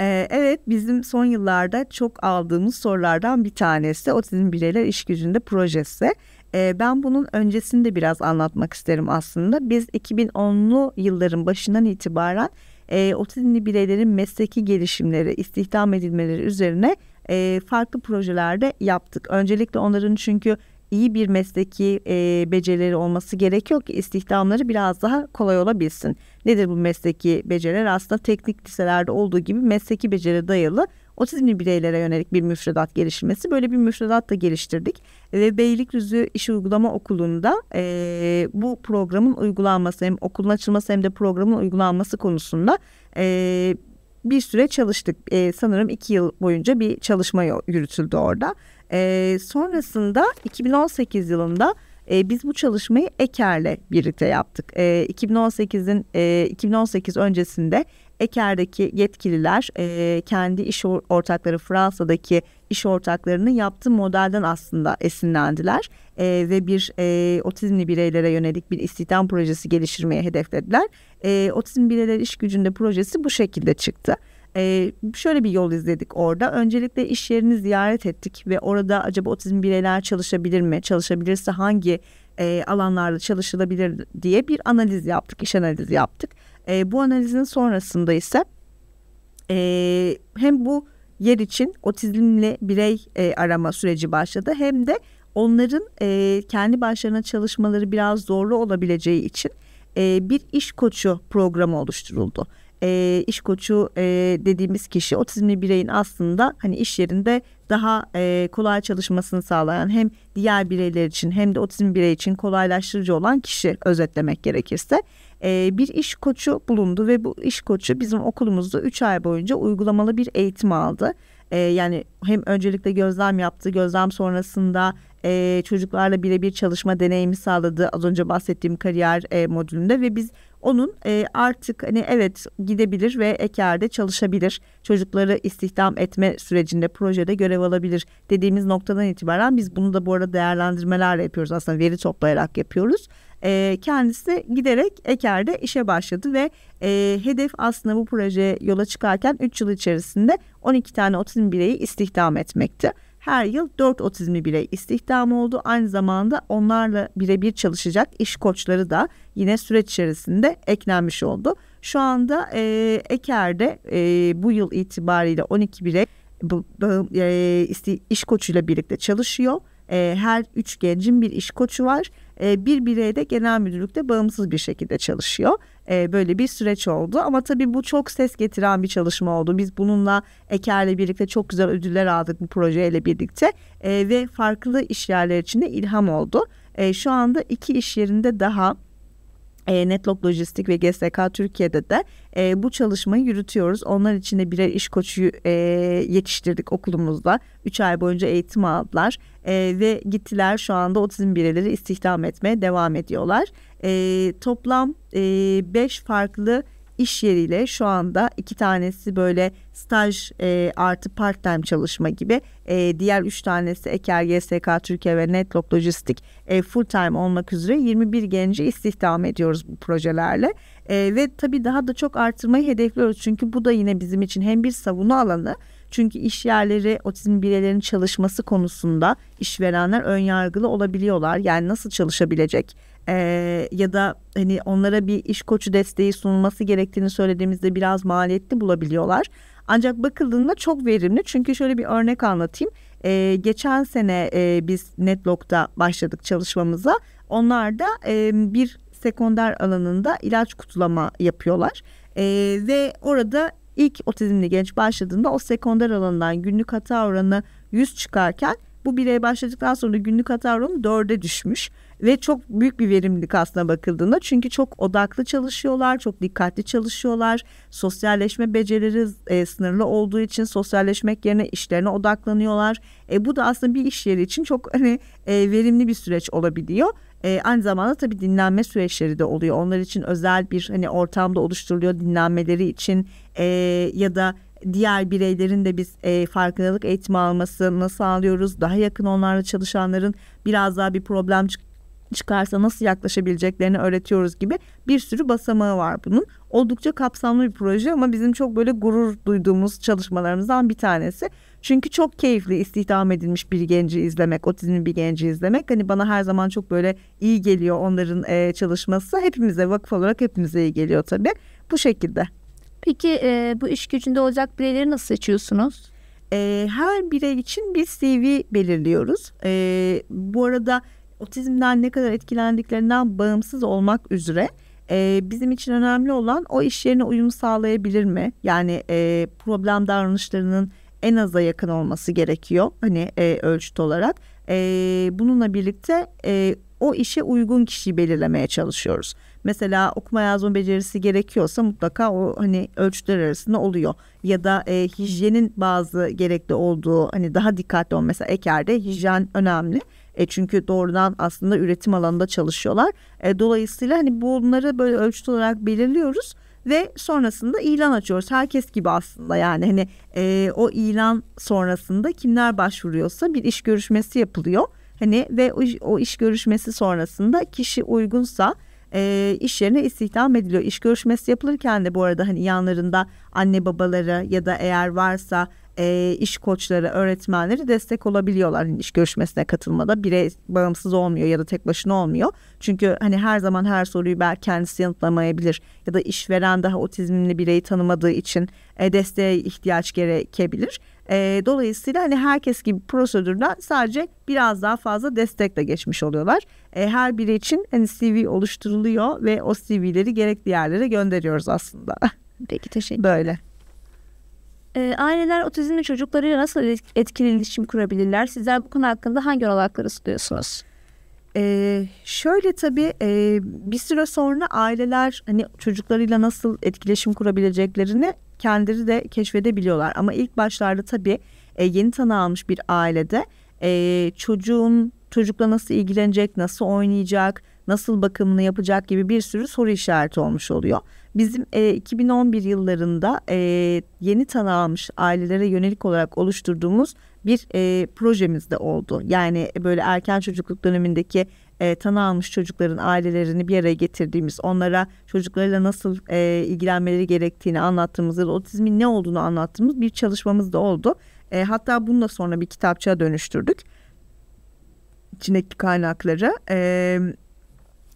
evet bizim son yıllarda çok aldığımız sorulardan bir tanesi otizm bireyler iş gücünde projesi. Ee, ben bunun öncesini de biraz anlatmak isterim aslında. Biz 2010'lu yılların başından itibaren e, otizmli bireylerin mesleki gelişimleri, istihdam edilmeleri üzerine e, farklı projelerde yaptık. Öncelikle onların çünkü iyi bir mesleki e, becerileri olması gerekiyor ki istihdamları biraz daha kolay olabilsin. Nedir bu mesleki beceriler? Aslında teknik liselerde olduğu gibi mesleki beceri dayalı otizmli bireylere yönelik bir müfredat geliştirmesi. Böyle bir müfredat da geliştirdik. Ve Beylikdüzü İş Uygulama Okulu'nda e, bu programın uygulanması hem okulun açılması hem de programın uygulanması konusunda e, bir süre çalıştık. E, sanırım iki yıl boyunca bir çalışma yürütüldü orada. E, sonrasında 2018 yılında e, biz bu çalışmayı Eker'le birlikte yaptık. Ee, e, 2018'in e, 2018 öncesinde Eker'deki yetkililer e, kendi iş ortakları Fransa'daki iş ortaklarının yaptığı modelden aslında esinlendiler e, ve bir e, otizmli bireylere yönelik bir istihdam projesi geliştirmeye hedeflediler. E, otizm bireyler iş gücünde projesi bu şekilde çıktı. Ee, şöyle bir yol izledik orada. Öncelikle iş yerini ziyaret ettik ve orada acaba otizm bireyler çalışabilir mi? Çalışabilirse hangi e, alanlarda çalışılabilir diye bir analiz yaptık, iş analizi yaptık. E, bu analizin sonrasında ise e, hem bu yer için otizmli birey arama süreci başladı hem de onların kendi başlarına çalışmaları biraz zorlu olabileceği için bir iş koçu programı oluşturuldu e, iş koçu e, dediğimiz kişi otizmli bireyin aslında hani iş yerinde daha e, kolay çalışmasını sağlayan hem diğer bireyler için hem de otizm birey için kolaylaştırıcı olan kişi özetlemek gerekirse e, bir iş koçu bulundu ve bu iş koçu bizim okulumuzda 3 ay boyunca uygulamalı bir eğitim aldı. E, yani hem öncelikle gözlem yaptı, gözlem sonrasında e, çocuklarla birebir çalışma deneyimi sağladı. Az önce bahsettiğim kariyer e, modülünde ve biz onun e, artık hani evet gidebilir ve Eker'de çalışabilir. Çocukları istihdam etme sürecinde projede görev alabilir dediğimiz noktadan itibaren biz bunu da bu arada değerlendirmeler yapıyoruz. Aslında veri toplayarak yapıyoruz. E, kendisi giderek Eker'de işe başladı ve e, hedef aslında bu proje yola çıkarken 3 yıl içerisinde 12 tane otizm bireyi istihdam etmekti her yıl 4 otizmli birey istihdam oldu. Aynı zamanda onlarla birebir çalışacak iş koçları da yine süreç içerisinde eklenmiş oldu. Şu anda e, Eker'de e, bu yıl itibariyle 12 birey bu, bu, e, iş koçuyla birlikte çalışıyor. E, her üç gencin bir iş koçu var ee, bir birey de genel müdürlükte bağımsız bir şekilde çalışıyor. Ee, böyle bir süreç oldu ama tabii bu çok ses getiren bir çalışma oldu. Biz bununla Eker'le birlikte çok güzel ödüller aldık bu projeyle birlikte ee, ve farklı iş yerleri için de ilham oldu. şu anda iki iş yerinde daha e, Netlog Lojistik ve GSK Türkiye'de de e, bu çalışmayı yürütüyoruz. Onlar için de birer iş koçu e, yetiştirdik okulumuzda. üç ay boyunca eğitim aldılar e, ve gittiler şu anda otizm bireyleri istihdam etmeye devam ediyorlar. E, toplam 5 e, beş farklı iş yeriyle şu anda iki tanesi böyle staj e, artı part time çalışma gibi e, diğer üç tanesi Eker, GSK Türkiye ve Netlock Lojistik e, full time olmak üzere 21 genci istihdam ediyoruz bu projelerle. E, ve tabii daha da çok artırmayı hedefliyoruz çünkü bu da yine bizim için hem bir savunu alanı çünkü iş yerleri otizm bireylerin çalışması konusunda işverenler ön yargılı olabiliyorlar. Yani nasıl çalışabilecek? e, ya da hani onlara bir iş koçu desteği sunulması gerektiğini söylediğimizde biraz maliyetli bulabiliyorlar. Ancak bakıldığında çok verimli çünkü şöyle bir örnek anlatayım. E, geçen sene e, biz Netlog'da başladık çalışmamıza. Onlar da e, bir sekonder alanında ilaç kutulama yapıyorlar. E, ve orada ilk otizmli genç başladığında o sekonder alanından günlük hata oranı 100 çıkarken bu bireye başladıktan sonra günlük hata oranı 4'e düşmüş ve çok büyük bir verimlilik aslında bakıldığında çünkü çok odaklı çalışıyorlar, çok dikkatli çalışıyorlar. Sosyalleşme becerileri e, sınırlı olduğu için sosyalleşmek yerine işlerine odaklanıyorlar. E, bu da aslında bir iş yeri için çok hani e, verimli bir süreç olabiliyor. E, aynı zamanda tabii dinlenme süreçleri de oluyor. Onlar için özel bir hani ortamda oluşturuluyor dinlenmeleri için e, ya da diğer bireylerin de biz e, farkındalık eğitimi almasını sağlıyoruz. Daha yakın onlarla çalışanların biraz daha bir problem çıkıyor çıkarsa nasıl yaklaşabileceklerini öğretiyoruz gibi bir sürü basamağı var bunun. Oldukça kapsamlı bir proje ama bizim çok böyle gurur duyduğumuz çalışmalarımızdan bir tanesi. Çünkü çok keyifli istihdam edilmiş bir genci izlemek, otizmli bir genci izlemek. Hani bana her zaman çok böyle iyi geliyor onların e, çalışması. Hepimize vakıf olarak hepimize iyi geliyor tabii. Bu şekilde. Peki e, bu iş gücünde olacak bireyleri nasıl seçiyorsunuz? E, her birey için bir CV belirliyoruz. E, bu arada otizmden ne kadar etkilendiklerinden bağımsız olmak üzere e, bizim için önemli olan o iş yerine uyum sağlayabilir mi? Yani e, problem davranışlarının en aza yakın olması gerekiyor hani e, ölçüt olarak. E, bununla birlikte e, o işe uygun kişiyi belirlemeye çalışıyoruz. Mesela okuma yazma becerisi gerekiyorsa mutlaka o hani ölçütler arasında oluyor. Ya da e, hijyenin bazı gerekli olduğu hani daha dikkatli ol Mesela ekerde hijyen önemli. E çünkü doğrudan aslında üretim alanında çalışıyorlar. E dolayısıyla hani bunları böyle ölçüt olarak belirliyoruz ve sonrasında ilan açıyoruz. Herkes gibi aslında yani hani e, o ilan sonrasında kimler başvuruyorsa bir iş görüşmesi yapılıyor. Hani ve o, o iş görüşmesi sonrasında kişi uygunsa e, iş yerine istihdam ediliyor. İş görüşmesi yapılırken de bu arada hani yanlarında anne babaları ya da eğer varsa e, iş koçları, öğretmenleri destek olabiliyorlar iş görüşmesine katılmada. Birey bağımsız olmuyor ya da tek başına olmuyor. Çünkü hani her zaman her soruyu belki kendisi yanıtlamayabilir ya da işveren daha otizmli bireyi tanımadığı için e, desteğe ihtiyaç gerekebilir. E, dolayısıyla hani herkes gibi prosedürden sadece biraz daha fazla destekle geçmiş oluyorlar. E, her biri için hani CV oluşturuluyor ve o CV'leri gerekli yerlere gönderiyoruz aslında. Peki teşekkür ederim. Böyle. E, aileler otizmli çocuklarıyla nasıl etkili iletişim kurabilirler? Sizler bu konu hakkında hangi olanakları sunuyorsunuz? Ee, şöyle tabii e, bir süre sonra aileler hani çocuklarıyla nasıl etkileşim kurabileceklerini kendileri de keşfedebiliyorlar. Ama ilk başlarda tabii e, yeni tanı almış bir ailede e, çocuğun çocukla nasıl ilgilenecek, nasıl oynayacak, nasıl bakımını yapacak gibi bir sürü soru işareti olmuş oluyor. Bizim e, 2011 yıllarında e, yeni tanımış ailelere yönelik olarak oluşturduğumuz bir e, projemiz de oldu. Yani e, böyle erken çocukluk dönemindeki e, tanı almış çocukların ailelerini bir araya getirdiğimiz, onlara çocuklarıyla nasıl e, ilgilenmeleri gerektiğini anlattığımız ya da otizmin ne olduğunu anlattığımız bir çalışmamız da oldu. E, hatta bunu da sonra bir kitapçığa dönüştürdük. İçindeki kaynakları. E,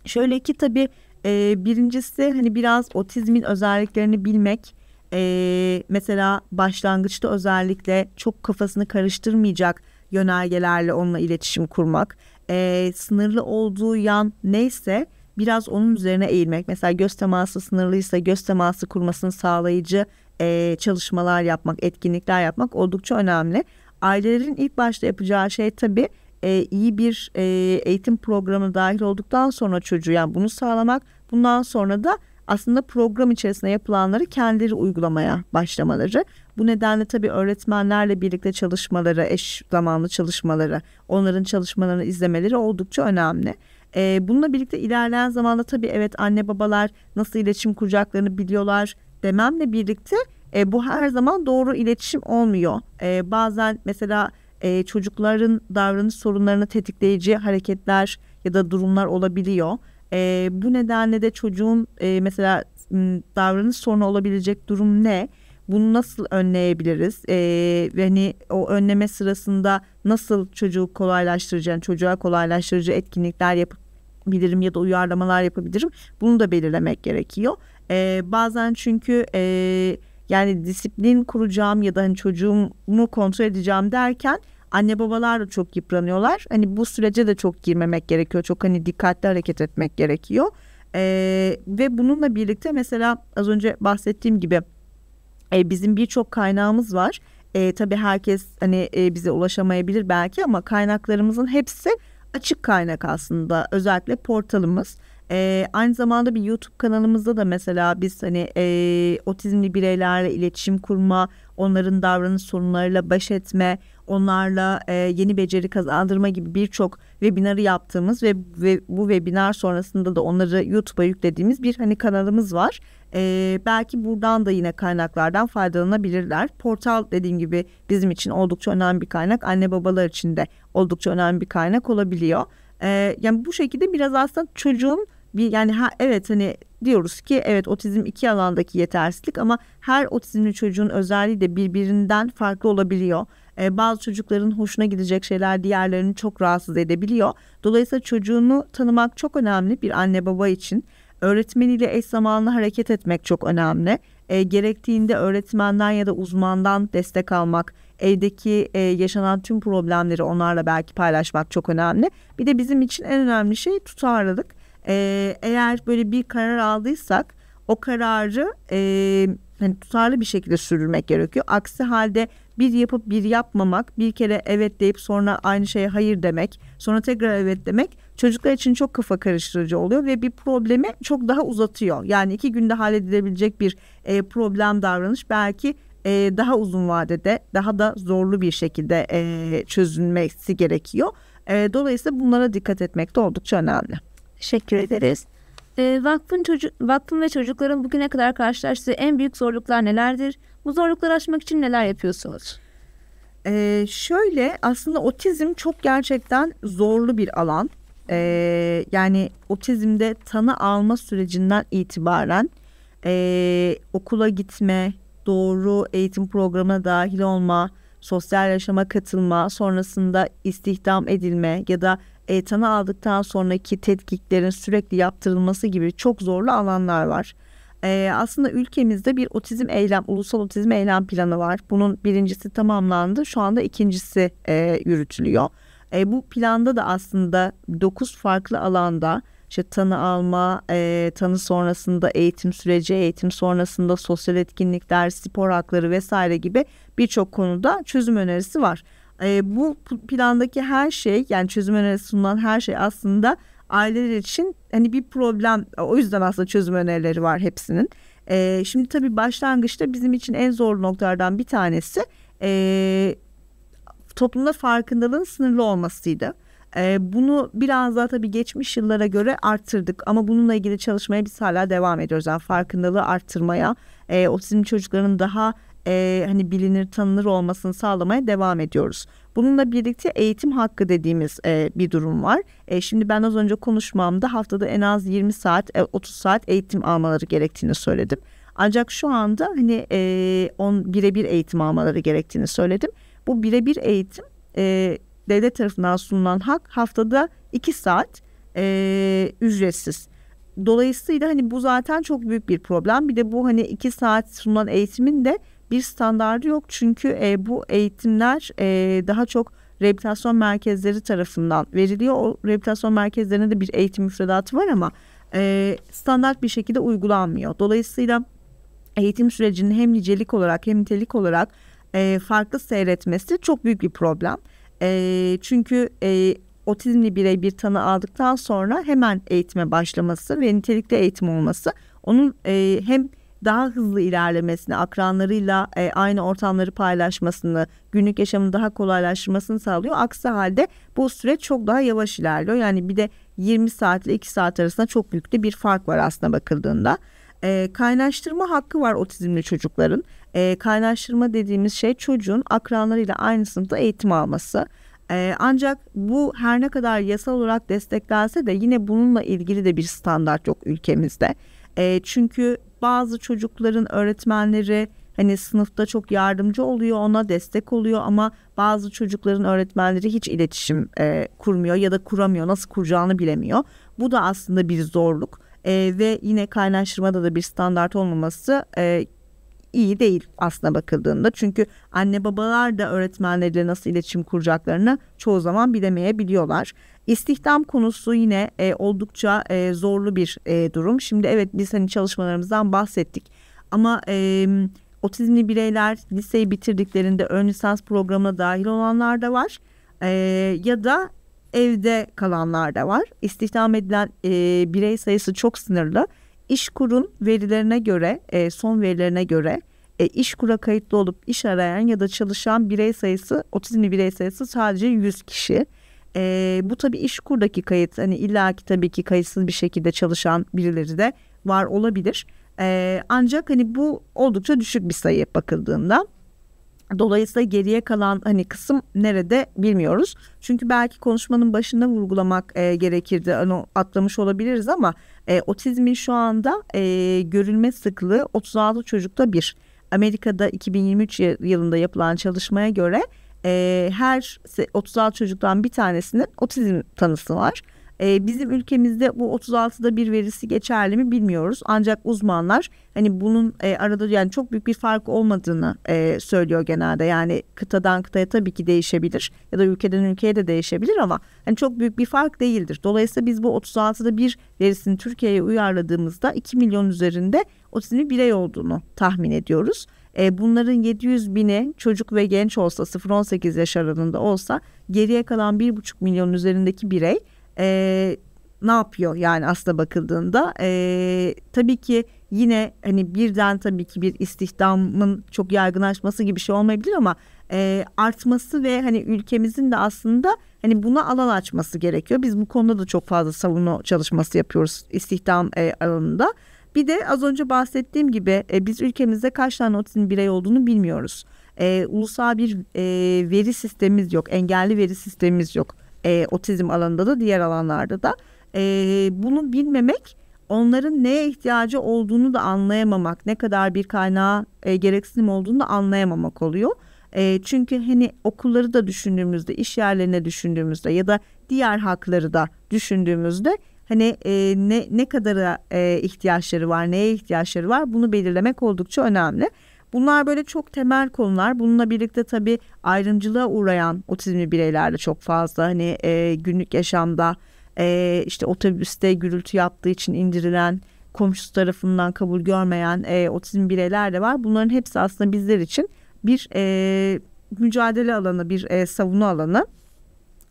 Şöyle ki tabii e, birincisi hani biraz otizmin özelliklerini bilmek. E, mesela başlangıçta özellikle çok kafasını karıştırmayacak yönergelerle onunla iletişim kurmak. E, sınırlı olduğu yan neyse biraz onun üzerine eğilmek. Mesela göz teması sınırlıysa göz teması kurmasını sağlayıcı e, çalışmalar yapmak, etkinlikler yapmak oldukça önemli. Ailelerin ilk başta yapacağı şey tabii e, iyi bir e, eğitim programına dahil olduktan sonra çocuğu yani bunu sağlamak bundan sonra da aslında program içerisinde yapılanları kendileri uygulamaya başlamaları. Bu nedenle tabii öğretmenlerle birlikte çalışmaları, eş zamanlı çalışmaları, onların çalışmalarını izlemeleri oldukça önemli. Ee, bununla birlikte ilerleyen zamanda tabii evet anne babalar nasıl iletişim kuracaklarını biliyorlar dememle birlikte e, bu her zaman doğru iletişim olmuyor. E, bazen mesela e, çocukların davranış sorunlarını tetikleyici hareketler ya da durumlar olabiliyor. E, bu nedenle de çocuğun e, mesela davranış sorunu olabilecek durum ne? Bunu nasıl önleyebiliriz? Ee, hani o önleme sırasında nasıl çocuğu kolaylaştıracağım, çocuğa kolaylaştırıcı etkinlikler yapabilirim ya da uyarlamalar yapabilirim? Bunu da belirlemek gerekiyor. Ee, bazen çünkü e, yani disiplin kuracağım ya da hani çocuğumu kontrol edeceğim derken anne babalar da çok yıpranıyorlar. Hani bu sürece de çok girmemek gerekiyor. Çok hani dikkatli hareket etmek gerekiyor. Ee, ve bununla birlikte mesela az önce bahsettiğim gibi e, bizim birçok kaynağımız var. E, tabii herkes hani e, bize ulaşamayabilir belki ama kaynaklarımızın hepsi açık kaynak aslında. Özellikle portalımız e, aynı zamanda bir YouTube kanalımızda da mesela biz hani e, otizmli bireylerle iletişim kurma, onların davranış sorunlarıyla baş etme, onlarla e, yeni beceri kazandırma gibi birçok webinarı yaptığımız ve, ve bu webinar sonrasında da onları YouTube'a yüklediğimiz bir hani kanalımız var. E, belki buradan da yine kaynaklardan faydalanabilirler. Portal dediğim gibi bizim için oldukça önemli bir kaynak, anne babalar için de oldukça önemli bir kaynak olabiliyor. E, yani bu şekilde biraz aslında çocuğun bir yani ha, evet hani diyoruz ki evet otizm iki alandaki yetersizlik ama her otizmli çocuğun özelliği de birbirinden farklı olabiliyor. Ee, bazı çocukların hoşuna gidecek şeyler diğerlerini çok rahatsız edebiliyor. Dolayısıyla çocuğunu tanımak çok önemli bir anne baba için. Öğretmeniyle eş zamanlı hareket etmek çok önemli. E, gerektiğinde öğretmenden ya da uzmandan destek almak, evdeki e, yaşanan tüm problemleri onlarla belki paylaşmak çok önemli. Bir de bizim için en önemli şey tutarlılık ee, eğer böyle bir karar aldıysak o kararı e, hani tutarlı bir şekilde sürdürmek gerekiyor. Aksi halde bir yapıp bir yapmamak, bir kere evet deyip sonra aynı şeye hayır demek, sonra tekrar evet demek çocuklar için çok kafa karıştırıcı oluyor ve bir problemi çok daha uzatıyor. Yani iki günde halledilebilecek bir e, problem davranış belki e, daha uzun vadede daha da zorlu bir şekilde e, çözülmesi gerekiyor. E, dolayısıyla bunlara dikkat etmek de oldukça önemli. Teşekkür ederiz. E, vakfın, çocuk, vakfın ve çocukların bugüne kadar karşılaştığı en büyük zorluklar nelerdir? Bu zorlukları aşmak için neler yapıyorsunuz? E, şöyle aslında otizm çok gerçekten zorlu bir alan. E, yani otizmde tanı alma sürecinden itibaren e, okula gitme, doğru eğitim programına dahil olma, sosyal yaşama katılma, sonrasında istihdam edilme ya da e, tanı aldıktan sonraki tetkiklerin sürekli yaptırılması gibi çok zorlu alanlar var. E, aslında ülkemizde bir otizm eylem, ulusal otizm eylem planı var. Bunun birincisi tamamlandı. Şu anda ikincisi e, yürütülüyor. E, bu planda da aslında 9 farklı alanda işte tanı alma, e, tanı sonrasında eğitim süreci, eğitim sonrasında sosyal etkinlikler, spor hakları vesaire gibi birçok konuda çözüm önerisi var. E, bu plandaki her şey yani çözüm önerisi sunulan her şey aslında aileler için hani bir problem. O yüzden aslında çözüm önerileri var hepsinin. E, şimdi tabii başlangıçta bizim için en zor noktalardan bir tanesi e, toplumda farkındalığın sınırlı olmasıydı. E, bunu biraz daha tabii geçmiş yıllara göre arttırdık ama bununla ilgili çalışmaya biz hala devam ediyoruz. Yani farkındalığı arttırmaya, e, otizm çocukların daha e, hani bilinir tanınır olmasını sağlamaya devam ediyoruz. Bununla birlikte eğitim hakkı dediğimiz e, bir durum var. E, şimdi ben az önce konuşmamda haftada en az 20 saat e, 30 saat eğitim almaları gerektiğini söyledim. Ancak şu anda hani e, on birebir eğitim almaları gerektiğini söyledim. Bu birebir eğitim e, devlet tarafından sunulan hak haftada iki saat e, ücretsiz. Dolayısıyla hani bu zaten çok büyük bir problem. Bir de bu hani iki saat sunulan eğitimin de bir standardı yok. Çünkü e, bu eğitimler e, daha çok rehabilitasyon merkezleri tarafından veriliyor. O rehabilitasyon merkezlerinde de bir eğitim müfredatı var ama e, standart bir şekilde uygulanmıyor. Dolayısıyla eğitim sürecinin hem nicelik olarak hem nitelik olarak e, farklı seyretmesi çok büyük bir problem. E, çünkü e, otizmli birey bir tanı aldıktan sonra hemen eğitime başlaması ve nitelikli eğitim olması onun e, hem daha hızlı ilerlemesini, akranlarıyla e, aynı ortamları paylaşmasını, günlük yaşamını daha kolaylaştırmasını sağlıyor. Aksi halde bu süreç çok daha yavaş ilerliyor. Yani bir de 20 saat ile 2 saat arasında çok büyük de bir fark var aslında bakıldığında. E, kaynaştırma hakkı var otizmli çocukların. E, kaynaştırma dediğimiz şey çocuğun akranlarıyla aynı sınıfta eğitim alması. E, ancak bu her ne kadar yasal olarak desteklense de yine bununla ilgili de bir standart yok ülkemizde. E, çünkü bazı çocukların öğretmenleri hani sınıfta çok yardımcı oluyor ona destek oluyor ama bazı çocukların öğretmenleri hiç iletişim e, kurmuyor ya da kuramıyor nasıl kuracağını bilemiyor. Bu da aslında bir zorluk e, ve yine kaynaştırmada da bir standart olmaması e, iyi değil aslına bakıldığında. Çünkü anne babalar da öğretmenleriyle nasıl iletişim kuracaklarını çoğu zaman bilemeyebiliyorlar. İstihdam konusu yine e, oldukça e, zorlu bir e, durum. Şimdi evet biz hani çalışmalarımızdan bahsettik ama e, otizmli bireyler liseyi bitirdiklerinde ön lisans programına dahil olanlar da var e, ya da evde kalanlar da var. İstihdam edilen e, birey sayısı çok sınırlı İşkur'un verilerine göre, e, son verilerine göre e, İşkur'a kayıtlı olup iş arayan ya da çalışan birey sayısı, otizmli birey sayısı sadece 100 kişi. E, bu tabii İşkur'daki kayıt, hani illaki tabii ki kayıtsız bir şekilde çalışan birileri de var olabilir. E, ancak hani bu oldukça düşük bir sayı bakıldığında. Dolayısıyla geriye kalan hani kısım nerede bilmiyoruz. Çünkü belki konuşmanın başında vurgulamak e, gerekirdi. Hani atlamış olabiliriz ama e, otizmin şu anda e, görülme sıklığı 36 çocukta bir. Amerika'da 2023 yılında yapılan çalışmaya göre e, her 36 çocuktan bir tanesinin otizm tanısı var. E, bizim ülkemizde bu 36'da bir verisi geçerli mi bilmiyoruz. Ancak uzmanlar hani bunun e, arada yani çok büyük bir fark olmadığını e, söylüyor genelde. Yani kıtadan kıtaya tabii ki değişebilir ya da ülkeden ülkeye de değişebilir ama hani çok büyük bir fark değildir. Dolayısıyla biz bu 36'da bir verisini Türkiye'ye uyarladığımızda 2 milyon üzerinde otizmli birey olduğunu tahmin ediyoruz. E, bunların 700 bin'e çocuk ve genç olsa 0-18 yaş aralığında olsa geriye kalan 1,5 milyon üzerindeki birey e, ne yapıyor yani aslına bakıldığında e, tabii ki yine hani birden tabii ki bir istihdamın çok yaygınlaşması gibi şey olmayabilir ama e, artması ve hani ülkemizin de aslında hani buna alan açması gerekiyor. Biz bu konuda da çok fazla savunma çalışması yapıyoruz istihdam e, alanında. Bir de az önce bahsettiğim gibi e, biz ülkemizde kaç tane otizm birey olduğunu bilmiyoruz. E, ulusal bir e, veri sistemimiz yok, engelli veri sistemimiz yok e, otizm alanında da diğer alanlarda da. E, bunu bilmemek onların neye ihtiyacı olduğunu da anlayamamak, ne kadar bir kaynağa e, gereksinim olduğunu da anlayamamak oluyor. E, çünkü hani okulları da düşündüğümüzde, iş yerlerine düşündüğümüzde ya da diğer hakları da düşündüğümüzde hani e, ne ne kadar e, ihtiyaçları var, neye ihtiyaçları var bunu belirlemek oldukça önemli. Bunlar böyle çok temel konular. Bununla birlikte tabii ayrımcılığa uğrayan otizmli bireyler de çok fazla. Hani e, günlük yaşamda e, işte otobüste gürültü yaptığı için indirilen komşusu tarafından kabul görmeyen e, otizm bireyler de var. Bunların hepsi aslında bizler için bir e, mücadele alanı, bir e, savunu alanı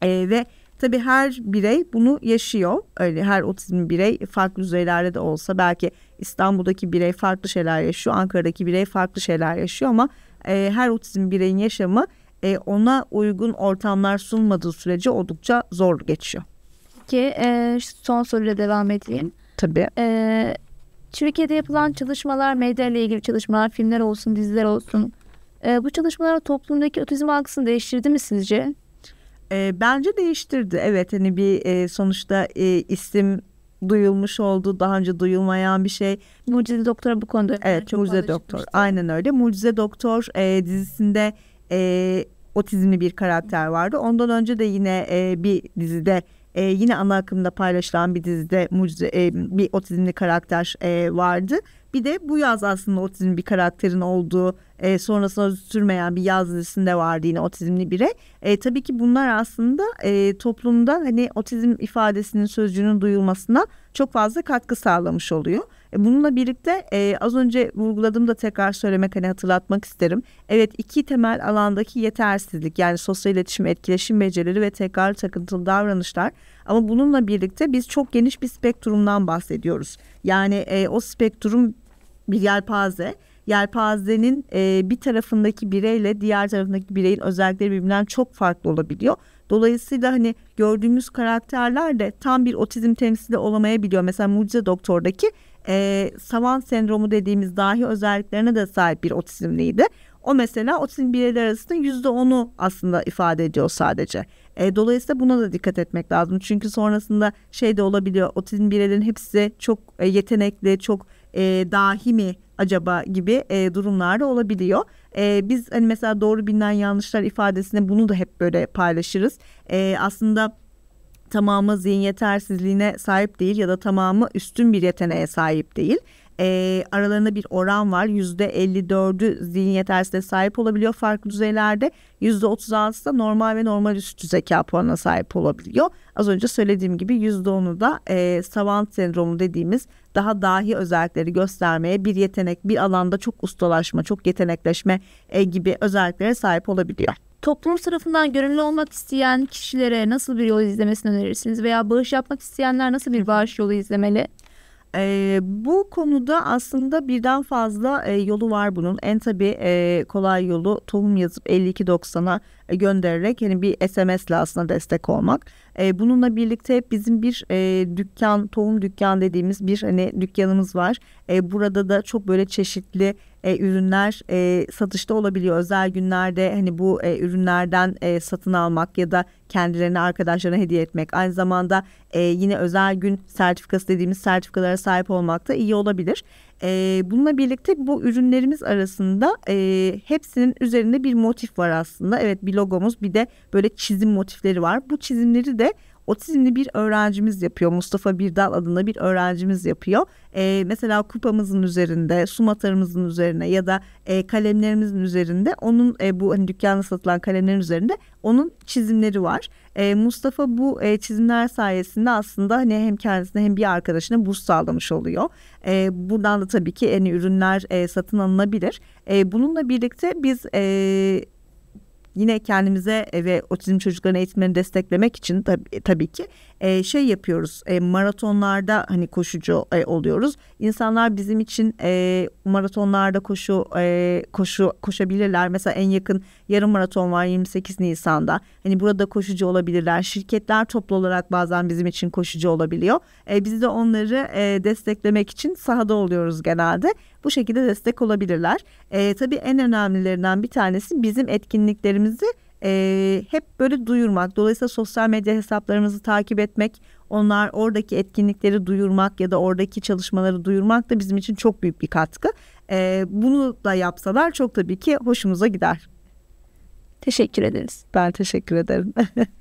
e, ve Tabii her birey bunu yaşıyor. Öyle her otizm birey farklı düzeylerde de olsa belki İstanbul'daki birey farklı şeyler yaşıyor, Ankara'daki birey farklı şeyler yaşıyor ama e, her otizm bireyin yaşamı e, ona uygun ortamlar sunmadığı sürece oldukça zor geçiyor. Peki e, son soruyla devam edeyim. Tabii. E, Türkiye'de yapılan çalışmalar, medya ile ilgili çalışmalar, filmler olsun, diziler olsun. E, bu çalışmalar toplumdaki otizm algısını değiştirdi mi sizce? E, bence değiştirdi. Evet hani bir e, sonuçta e, isim duyulmuş oldu. Daha önce duyulmayan bir şey. Mucize Doktora bu konuda. Evet çok Mucize Doktor. Çıkmıştı. Aynen öyle. Mucize Doktor e, dizisinde e, otizmli bir karakter vardı. Ondan önce de yine e, bir dizide e, yine ana akımda paylaşılan bir dizide mucize, e, bir otizmli karakter e, vardı bir de bu yaz aslında otizm bir karakterin olduğu e, sonrasına sürmeyen bir yaz dizisinde vardı yine otizmli bire. E, tabii ki bunlar aslında e, toplumda hani otizm ifadesinin sözcüğünün duyulmasına çok fazla katkı sağlamış oluyor. E, bununla birlikte e, az önce vurguladım da tekrar söylemek hani hatırlatmak isterim. Evet iki temel alandaki yetersizlik yani sosyal iletişim, etkileşim becerileri ve tekrar takıntılı davranışlar. Ama bununla birlikte biz çok geniş bir spektrumdan bahsediyoruz. Yani e, o spektrum bir yelpaze. Yelpazenin e, bir tarafındaki bireyle diğer tarafındaki bireyin özellikleri birbirinden çok farklı olabiliyor. Dolayısıyla hani gördüğümüz karakterler de tam bir otizm temsili olamayabiliyor. Mesela Mucize Doktor'daki e, savan sendromu dediğimiz dahi özelliklerine de sahip bir otizmliydi. O mesela otizm bireyler arasında yüzde onu aslında ifade ediyor sadece. E, dolayısıyla buna da dikkat etmek lazım. Çünkü sonrasında şey de olabiliyor. Otizm bireylerin hepsi çok e, yetenekli, çok e, dahi mi acaba gibi e, durumlarda olabiliyor. E, biz hani mesela doğru bilinen yanlışlar ifadesinde bunu da hep böyle paylaşırız. E, aslında tamamı zihin yetersizliğine sahip değil ya da tamamı üstün bir yeteneğe sahip değil. E, aralarında bir oran var. %54'ü zihin yetersizliğe sahip olabiliyor farklı düzeylerde. %36'sı da normal ve normal üstü zeka puanına sahip olabiliyor. Az önce söylediğim gibi %10'u da e, savant sendromu dediğimiz daha dahi özellikleri göstermeye bir yetenek, bir alanda çok ustalaşma, çok yetenekleşme e, gibi özelliklere sahip olabiliyor. Toplum tarafından gönüllü olmak isteyen kişilere nasıl bir yol izlemesini önerirsiniz veya bağış yapmak isteyenler nasıl bir bağış yolu izlemeli? E, bu konuda aslında birden fazla e, yolu var bunun. En tabii e, kolay yolu tohum yazıp 52.90'a göndererek yani bir SMS ile aslında destek olmak. E, bununla birlikte bizim bir e, dükkan, tohum dükkan dediğimiz bir hani dükkanımız var. E, burada da çok böyle çeşitli e, ürünler e, satışta olabiliyor. Özel günlerde hani bu e, ürünlerden e, satın almak ya da kendilerine arkadaşlarına hediye etmek aynı zamanda e, yine özel gün sertifikası dediğimiz sertifikalara sahip olmak da iyi olabilir. E, bununla birlikte bu ürünlerimiz arasında e, hepsinin üzerinde bir motif var aslında. Evet bir logomuz bir de böyle çizim motifleri var. Bu çizimleri de Otizmli bir öğrencimiz yapıyor. Mustafa Birdal adında bir öğrencimiz yapıyor. E, mesela kupamızın üzerinde, sumatarımızın üzerine ya da e, kalemlerimizin üzerinde onun e, bu hani dükkanda satılan kalemlerin üzerinde onun çizimleri var. E, Mustafa bu e, çizimler sayesinde aslında hani hem kendisine hem bir arkadaşına burs sağlamış oluyor. E, buradan da tabii ki hani ürünler e, satın alınabilir. E, bununla birlikte biz e, yine kendimize ve otizm çocuklarını eğitimlerini desteklemek için tab- tabii ki e, şey yapıyoruz e, maratonlarda hani koşucu e, oluyoruz. İnsanlar bizim için e, maratonlarda koşu e, koşu koşabilirler. Mesela en yakın yarım maraton var 28 Nisan'da. Hani burada koşucu olabilirler. Şirketler toplu olarak bazen bizim için koşucu olabiliyor. E, biz de onları e, desteklemek için sahada oluyoruz genelde. Bu şekilde destek olabilirler. E, tabii en önemlilerinden bir tanesi bizim etkinliklerimizi e, hep böyle duyurmak. Dolayısıyla sosyal medya hesaplarımızı takip etmek, onlar oradaki etkinlikleri duyurmak ya da oradaki çalışmaları duyurmak da bizim için çok büyük bir katkı. E, bunu da yapsalar çok tabii ki hoşumuza gider. Teşekkür ederiz. Ben teşekkür ederim. *laughs*